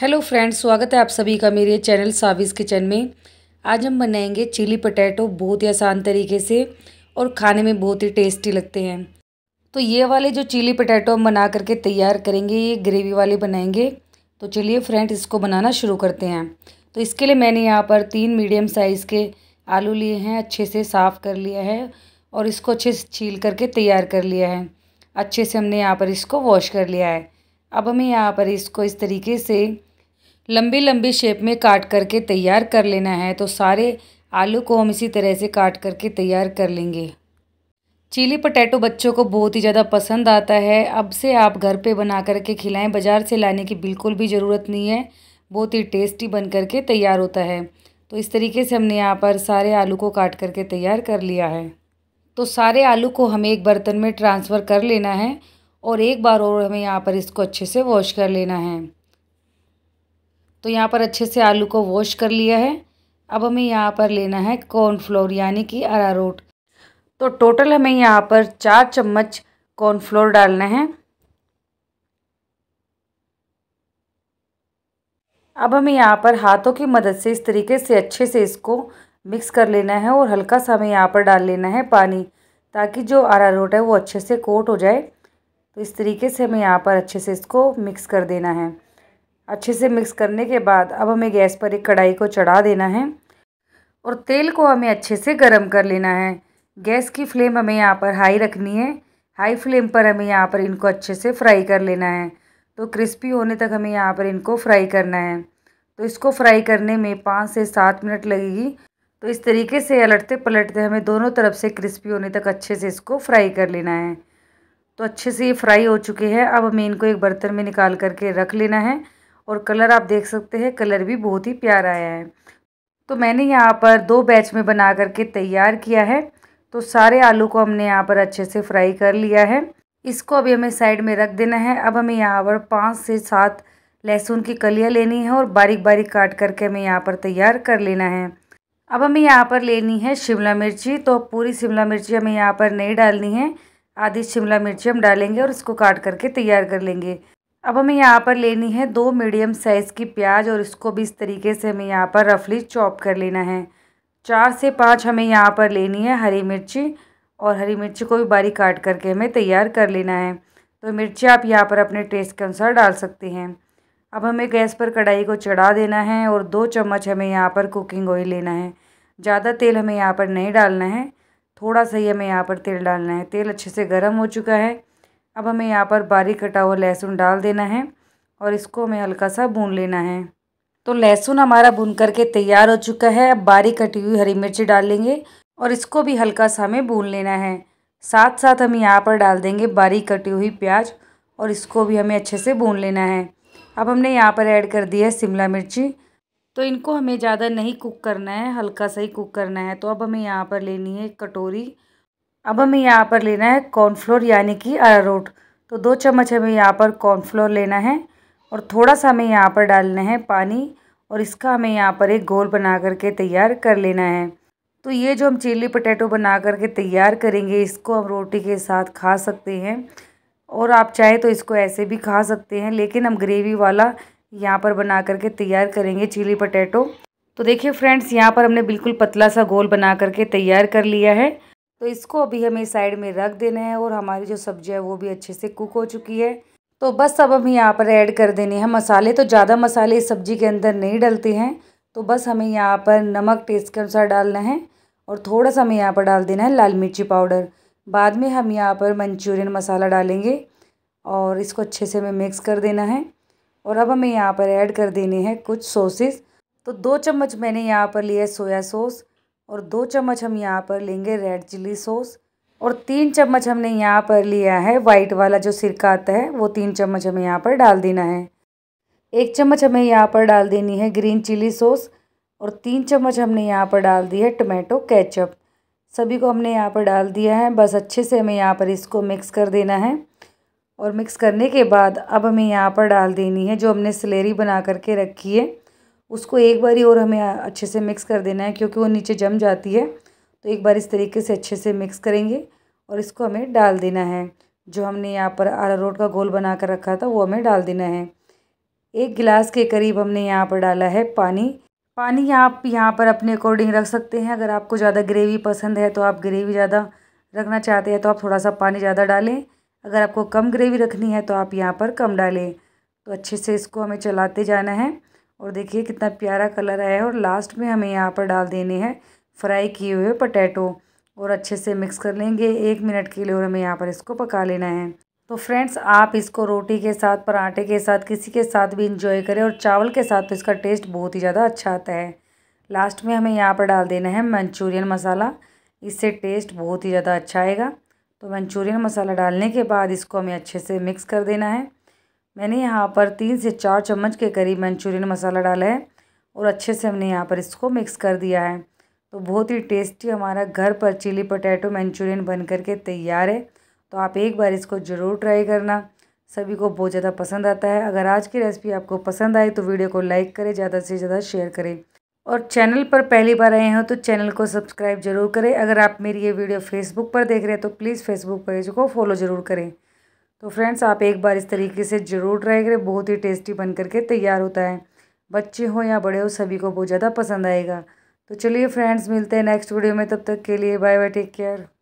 hello friends स्वागत है आप सभी का मेरे चैनल साविस किचन में आज हम बनाएंगे चिली पटैटो बहुत ही आसान तरीके से और खाने में बहुत ही टेस्टी लगते हैं तो ये वाले जो चिली पटैटो हम बना करके तैयार करेंगे ये ग्रेवी वाले बनाएंगे तो चलिए फ्रेंड इसको बनाना शुरू करते हैं तो इसके लिए मैंने यहाँ पर तीन मीडियम साइज़ के आलू लिए हैं अच्छे से साफ़ कर लिया है और इसको अच्छे से छील करके तैयार कर लिया है अच्छे से हमने यहाँ पर इसको वॉश कर लिया है अब हमें यहाँ पर इसको इस तरीके से लंबी लंबी शेप में काट करके तैयार कर लेना है तो सारे आलू को हम इसी तरह से काट करके तैयार कर लेंगे चिली पटैटो बच्चों को बहुत ही ज़्यादा पसंद आता है अब से आप घर पे बना करके खिलाएं बाज़ार से लाने की बिल्कुल भी ज़रूरत नहीं है बहुत ही टेस्टी बन करके तैयार होता है तो इस तरीके से हमने यहाँ पर सारे आलू को काट करके तैयार कर लिया है तो सारे आलू को हमें एक बर्तन में ट्रांसफ़र कर लेना है और एक बार और हमें यहाँ पर इसको अच्छे से वॉश कर लेना है तो यहाँ पर अच्छे से आलू को वॉश कर लिया है अब हमें यहाँ पर लेना है कॉर्नफ्लोर यानी कि अरारोट तो टोटल हमें यहाँ पर चार चम्मच कॉर्नफ्लोर डालना है अब हमें यहाँ पर हाथों की मदद से इस तरीके से अच्छे से इसको मिक्स कर लेना है और हल्का सा हमें यहाँ पर डाल लेना है पानी ताकि जो अरारोट है वो अच्छे से कोट हो जाए तो इस तरीके से हमें यहाँ पर अच्छे से इसको मिक्स कर देना है अच्छे से मिक्स करने के बाद अब हमें गैस पर एक कढ़ाई को चढ़ा देना है और तेल को हमें अच्छे से गर्म कर लेना है गैस की फ्लेम हमें यहाँ पर हाई रखनी है हाई फ्लेम पर हमें यहाँ पर इनको अच्छे से फ्राई कर लेना है तो क्रिस्पी होने तक हमें यहाँ पर इनको फ्राई करना है तो इसको फ्राई करने में पाँच से सात मिनट लगेगी तो इस तरीके से अलटते पलटते हमें दोनों तरफ से क्रिस्पी होने तक अच्छे से इसको फ्राई कर लेना है तो अच्छे से ये फ्राई हो चुके हैं अब हमें इनको एक बर्तन में निकाल करके रख लेना है और कलर आप देख सकते हैं कलर भी बहुत ही प्यारा आया है तो मैंने यहाँ पर दो बैच में बना करके तैयार किया है तो सारे आलू को हमने यहाँ पर अच्छे से फ्राई कर लिया है इसको अभी हमें साइड में रख देना है अब हमें यहाँ पर पाँच से सात लहसुन की कलियाँ लेनी है और बारीक बारीक काट करके हमें यहाँ पर तैयार कर लेना है अब हमें यहाँ पर लेनी है शिमला मिर्ची तो पूरी शिमला मिर्ची हमें यहाँ पर नहीं डालनी है आधी शिमला मिर्ची हम डालेंगे और इसको काट करके तैयार कर लेंगे अब हमें यहाँ पर लेनी है दो मीडियम साइज़ की प्याज और इसको भी इस तरीके से हमें यहाँ पर रफली चॉप कर लेना है चार से पाँच हमें यहाँ पर लेनी है हरी मिर्ची और हरी मिर्ची को भी बारीक काट करके हमें तैयार कर लेना है तो मिर्ची आप यहाँ पर अपने टेस्ट के अनुसार डाल सकते हैं अब हमें गैस पर कढ़ाई को चढ़ा देना है और दो चम्मच हमें यहाँ पर कुकिंग ऑयल लेना है ज़्यादा तेल हमें यहाँ पर नहीं डालना है थोड़ा सा ही हमें यहाँ पर तेल डालना है तेल अच्छे से गर्म हो चुका है अब हमें यहाँ पर बारीक कटा हुआ लहसुन डाल देना है और इसको हमें हल्का सा भून लेना है तो लहसुन हमारा भून करके तैयार हो चुका है अब बारीक कटी हुई हरी मिर्ची डाल लेंगे और इसको भी हल्का सा हमें भून लेना है साथ साथ हम यहाँ पर डाल देंगे बारीक कटी हुई प्याज और इसको भी हमें अच्छे से भून लेना है अब हमने यहाँ पर ऐड कर दिया है शिमला मिर्ची तो इनको हमें ज़्यादा नहीं कुक करना है हल्का सा ही कुक करना है तो अब हमें यहाँ पर लेनी है कटोरी अब हमें यहाँ पर लेना है कॉर्नफ्लोर यानी कि अरारोट तो दो चम्मच हमें यहाँ पर कॉर्नफ्लोर लेना है और थोड़ा सा हमें यहाँ पर डालना है पानी और इसका हमें यहाँ पर एक गोल बना करके तैयार कर लेना है तो ये जो हम चिल्ली पटेटो बना करके तैयार करेंगे इसको हम रोटी के साथ खा सकते हैं और आप चाहे तो इसको ऐसे भी खा सकते हैं लेकिन हम ग्रेवी वाला यहाँ पर बना करके तैयार करेंगे चिली पटैटो तो देखिए फ्रेंड्स यहाँ पर हमने बिल्कुल पतला सा गोल बना करके तैयार कर लिया है तो इसको अभी हमें साइड में रख देना है और हमारी जो सब्जी है वो भी अच्छे से कुक हो चुकी है तो बस अब हम यहाँ पर ऐड कर देने हैं मसाले तो ज़्यादा मसाले इस सब्ज़ी के अंदर नहीं डलते हैं तो बस हमें यहाँ पर नमक टेस्ट के अनुसार डालना है और थोड़ा सा हमें यहाँ पर डाल देना है लाल मिर्ची पाउडर बाद में हम यहाँ पर मंचूरियन मसाला डालेंगे और इसको अच्छे से हमें मिक्स कर देना है और अब हमें यहाँ पर ऐड कर देने हैं कुछ सॉसेस तो दो चम्मच मैंने यहाँ पर लिया है सोया सॉस और दो चम्मच हम यहाँ पर लेंगे रेड चिली सॉस और तीन चम्मच हमने यहाँ पर लिया है वाइट वाला जो सिरका आता है वो तीन चम्मच हमें यहाँ पर डाल देना है एक चम्मच हमें यहाँ पर डाल देनी है ग्रीन चिली सॉस और तीन चम्मच हमने यहाँ पर डाल दी है टमाटो केचप सभी को हमने यहाँ पर डाल दिया है बस अच्छे से हमें यहाँ पर इसको मिक्स कर देना है और मिक्स करने के बाद अब हमें यहाँ पर डाल देनी है जो हमने सलेरी बना करके रखी है उसको एक बारी और हमें अच्छे से मिक्स कर देना है क्योंकि वो नीचे जम जाती है तो एक बार इस तरीके से अच्छे से मिक्स करेंगे और इसको हमें डाल देना है जो हमने यहाँ पर आरारोट का गोल बना कर रखा था वो हमें डाल देना है एक गिलास के करीब हमने यहाँ पर डाला है पानी पानी आप यहाँ पर अपने अकॉर्डिंग रख सकते हैं अगर आपको ज़्यादा ग्रेवी पसंद है तो आप ग्रेवी ज़्यादा रखना चाहते हैं तो आप थोड़ा सा पानी ज़्यादा डालें अगर आपको कम ग्रेवी रखनी है तो आप यहाँ पर कम डालें तो अच्छे से इसको हमें चलाते जाना है और देखिए कितना प्यारा कलर आया है और लास्ट में हमें यहाँ पर डाल देने हैं फ्राई किए हुए पटैटो और अच्छे से मिक्स कर लेंगे एक मिनट के लिए और हमें यहाँ पर इसको पका लेना है तो फ्रेंड्स आप इसको रोटी के साथ पराठे के साथ किसी के साथ भी इंजॉय करें और चावल के साथ तो इसका टेस्ट बहुत ही ज़्यादा अच्छा आता है लास्ट में हमें यहाँ पर डाल देना है मंचूरियन मसाला इससे टेस्ट बहुत ही ज़्यादा अच्छा आएगा तो मंचूरियन मसाला डालने के बाद इसको हमें अच्छे से मिक्स कर देना है मैंने यहाँ पर तीन से चार चम्मच के करीब मंचूरियन मसाला डाला है और अच्छे से हमने यहाँ पर इसको मिक्स कर दिया है तो बहुत ही टेस्टी हमारा घर पर चिली पोटैटो मंचूरियन बन कर के तैयार है तो आप एक बार इसको ज़रूर ट्राई करना सभी को बहुत ज़्यादा पसंद आता है अगर आज की रेसिपी आपको पसंद आए तो वीडियो को लाइक करें ज़्यादा से ज़्यादा शेयर करें और चैनल पर पहली बार आए हो तो चैनल को सब्सक्राइब जरूर करें अगर आप मेरी ये वीडियो फेसबुक पर देख रहे हैं तो प्लीज़ फेसबुक पेज को फॉलो ज़रूर करें तो फ्रेंड्स आप एक बार इस तरीके से ज़रूर ट्राई करें बहुत ही टेस्टी बन करके तैयार होता है बच्चे हो या बड़े हो सभी को बहुत ज़्यादा पसंद आएगा तो चलिए फ्रेंड्स मिलते हैं नेक्स्ट वीडियो में तब तक के लिए बाय बाय टेक केयर